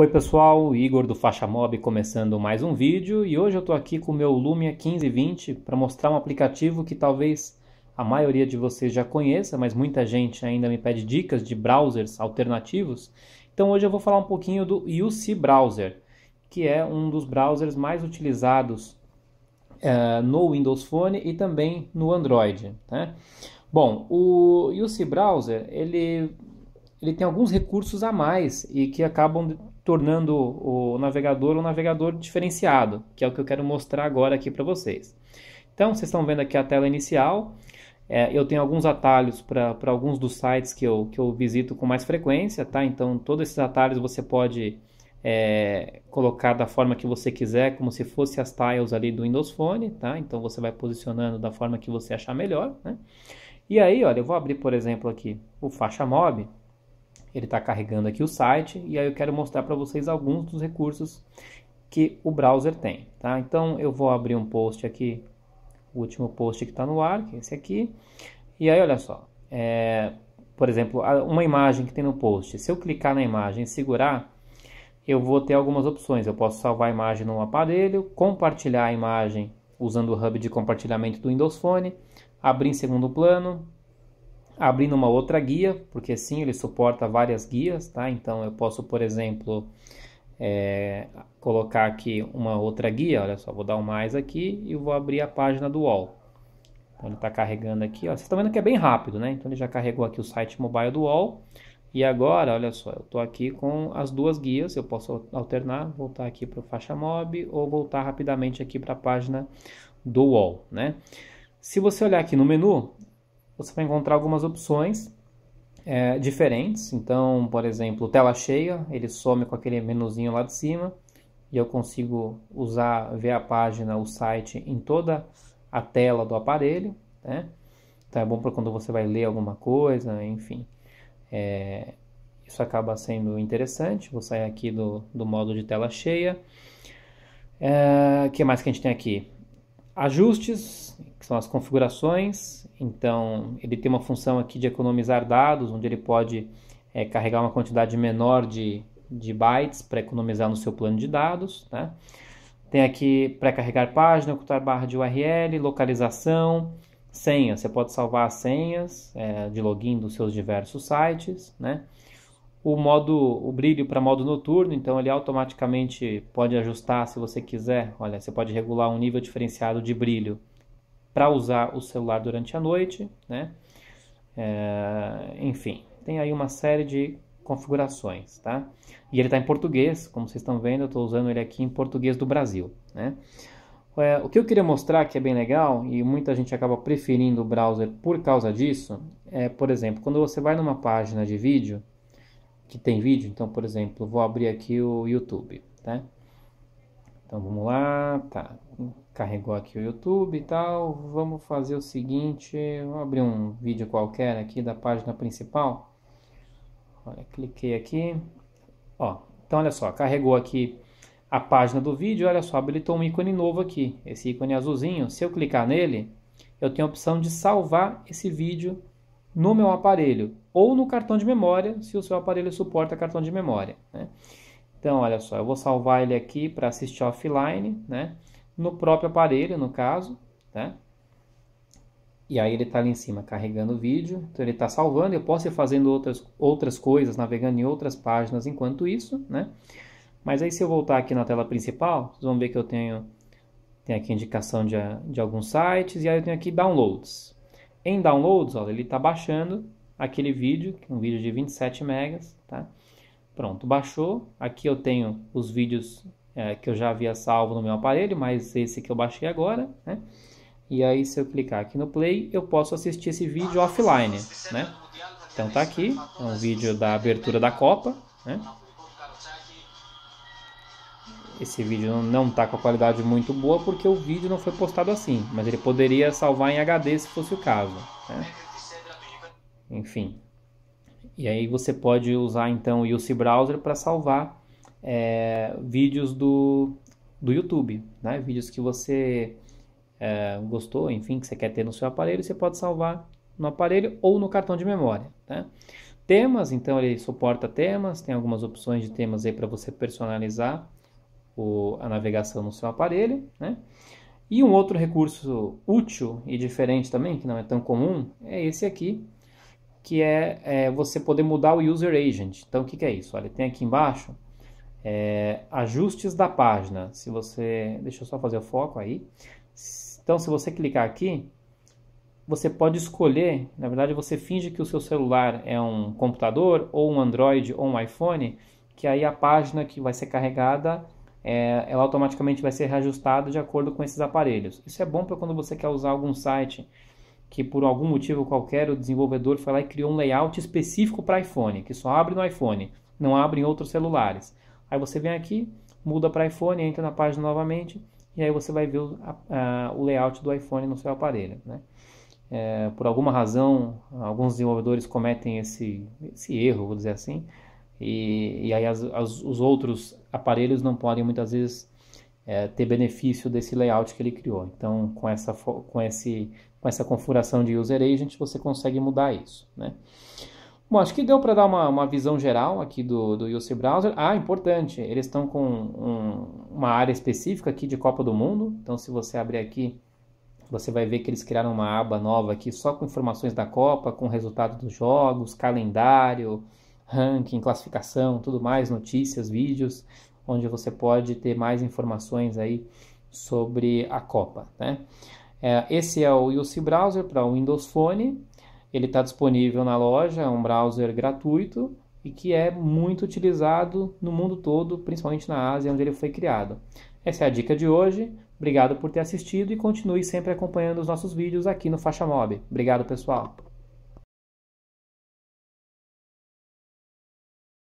Oi pessoal, Igor do Faixa Mob começando mais um vídeo e hoje eu estou aqui com o meu Lumia 1520 para mostrar um aplicativo que talvez a maioria de vocês já conheça, mas muita gente ainda me pede dicas de browsers alternativos. Então hoje eu vou falar um pouquinho do UC Browser, que é um dos browsers mais utilizados uh, no Windows Phone e também no Android. Né? Bom, o UC Browser ele ele tem alguns recursos a mais e que acabam tornando o navegador um navegador diferenciado, que é o que eu quero mostrar agora aqui para vocês. Então, vocês estão vendo aqui a tela inicial. É, eu tenho alguns atalhos para alguns dos sites que eu, que eu visito com mais frequência, tá? Então, todos esses atalhos você pode é, colocar da forma que você quiser, como se fosse as tiles ali do Windows Phone, tá? Então, você vai posicionando da forma que você achar melhor, né? E aí, olha, eu vou abrir, por exemplo, aqui o Faixa Mob. Ele está carregando aqui o site e aí eu quero mostrar para vocês alguns dos recursos que o browser tem. Tá? Então eu vou abrir um post aqui, o último post que está no ar, que é esse aqui. E aí olha só, é, por exemplo, uma imagem que tem no post. Se eu clicar na imagem e segurar, eu vou ter algumas opções. Eu posso salvar a imagem no aparelho, compartilhar a imagem usando o hub de compartilhamento do Windows Phone, abrir em segundo plano, abrindo uma outra guia, porque sim, ele suporta várias guias, tá? Então eu posso, por exemplo, é, colocar aqui uma outra guia, olha só, vou dar um mais aqui e vou abrir a página do UOL. Então ele está carregando aqui, ó. vocês estão vendo que é bem rápido, né? Então ele já carregou aqui o site mobile do UOL. E agora, olha só, eu estou aqui com as duas guias, eu posso alternar, voltar aqui para o Faixa Mob ou voltar rapidamente aqui para a página do UOL, né? Se você olhar aqui no menu, você vai encontrar algumas opções é, diferentes. Então, por exemplo, tela cheia, ele some com aquele menuzinho lá de cima e eu consigo usar, ver a página, o site em toda a tela do aparelho, né? Então é bom para quando você vai ler alguma coisa, enfim. É, isso acaba sendo interessante. Vou sair aqui do, do modo de tela cheia. O é, que mais que a gente tem aqui? Ajustes, que são as configurações, então ele tem uma função aqui de economizar dados, onde ele pode é, carregar uma quantidade menor de, de bytes para economizar no seu plano de dados. Né? Tem aqui pré carregar página, ocultar barra de URL, localização, senha. Você pode salvar as senhas é, de login dos seus diversos sites. Né? o modo o brilho para modo noturno, então ele automaticamente pode ajustar se você quiser. Olha, você pode regular um nível diferenciado de brilho para usar o celular durante a noite, né? É, enfim, tem aí uma série de configurações, tá? E ele está em português, como vocês estão vendo, eu estou usando ele aqui em português do Brasil, né? É, o que eu queria mostrar que é bem legal e muita gente acaba preferindo o browser por causa disso é, por exemplo, quando você vai numa página de vídeo que tem vídeo. Então, por exemplo, vou abrir aqui o YouTube, tá? Então vamos lá, tá? Carregou aqui o YouTube e tal. Vamos fazer o seguinte: vou abrir um vídeo qualquer aqui da página principal. Olha, cliquei aqui. Ó, então olha só, carregou aqui a página do vídeo. Olha só, habilitou um ícone novo aqui, esse ícone azulzinho. Se eu clicar nele, eu tenho a opção de salvar esse vídeo no meu aparelho ou no cartão de memória, se o seu aparelho suporta cartão de memória. Né? Então, olha só, eu vou salvar ele aqui para assistir offline, né? no próprio aparelho, no caso. Tá? E aí ele está ali em cima carregando o vídeo, então ele está salvando, eu posso ir fazendo outras, outras coisas, navegando em outras páginas enquanto isso, né? Mas aí se eu voltar aqui na tela principal, vocês vão ver que eu tenho, tenho aqui indicação de, de alguns sites, e aí eu tenho aqui downloads. Em downloads, olha, ele está baixando aquele vídeo, é um vídeo de 27 megas, tá? Pronto, baixou. Aqui eu tenho os vídeos é, que eu já havia salvo no meu aparelho, mas esse que eu baixei agora, né? E aí se eu clicar aqui no play, eu posso assistir esse vídeo offline, né? Então tá aqui, é um vídeo da abertura da Copa, né? Esse vídeo não está com a qualidade muito boa porque o vídeo não foi postado assim, mas ele poderia salvar em HD se fosse o caso. Né? enfim. E aí você pode usar então o UC Browser para salvar é, vídeos do, do YouTube, né? vídeos que você é, gostou, enfim, que você quer ter no seu aparelho, você pode salvar no aparelho ou no cartão de memória. Né? Temas, então ele suporta temas, tem algumas opções de temas aí para você personalizar o, a navegação no seu aparelho. Né? E um outro recurso útil e diferente também, que não é tão comum, é esse aqui, que é, é, você poder mudar o User Agent. Então, o que, que é isso? Olha, tem aqui embaixo é, ajustes da página. Se você, deixa eu só fazer o foco aí. Então, se você clicar aqui, você pode escolher. Na verdade, você finge que o seu celular é um computador ou um Android ou um iPhone, que aí a página que vai ser carregada é, ela automaticamente vai ser reajustada de acordo com esses aparelhos. Isso é bom para quando você quer usar algum site que por algum motivo qualquer o desenvolvedor foi lá e criou um layout específico para iPhone, que só abre no iPhone, não abre em outros celulares. Aí você vem aqui, muda para iPhone, entra na página novamente e aí você vai ver o, a, o layout do iPhone no seu aparelho. Né? É, por alguma razão, alguns desenvolvedores cometem esse, esse erro, vou dizer assim, e, e aí as, as, os outros aparelhos não podem muitas vezes é, ter benefício desse layout que ele criou. Então, com essa, com, esse, com essa configuração de User Agent, você consegue mudar isso. Né? Bom, acho que deu para dar uma, uma visão geral aqui do, do UC Browser. Ah, importante, eles estão com um, uma área específica aqui de Copa do Mundo. Então, se você abrir aqui, você vai ver que eles criaram uma aba nova aqui só com informações da Copa, com resultado dos jogos, calendário, ranking, classificação, tudo mais, notícias, vídeos onde você pode ter mais informações aí sobre a Copa. Né? É, esse é o UC Browser para o Windows Phone. Ele está disponível na loja, é um browser gratuito e que é muito utilizado no mundo todo, principalmente na Ásia, onde ele foi criado. Essa é a dica de hoje. Obrigado por ter assistido e continue sempre acompanhando os nossos vídeos aqui no Faixa Mob. Obrigado, pessoal.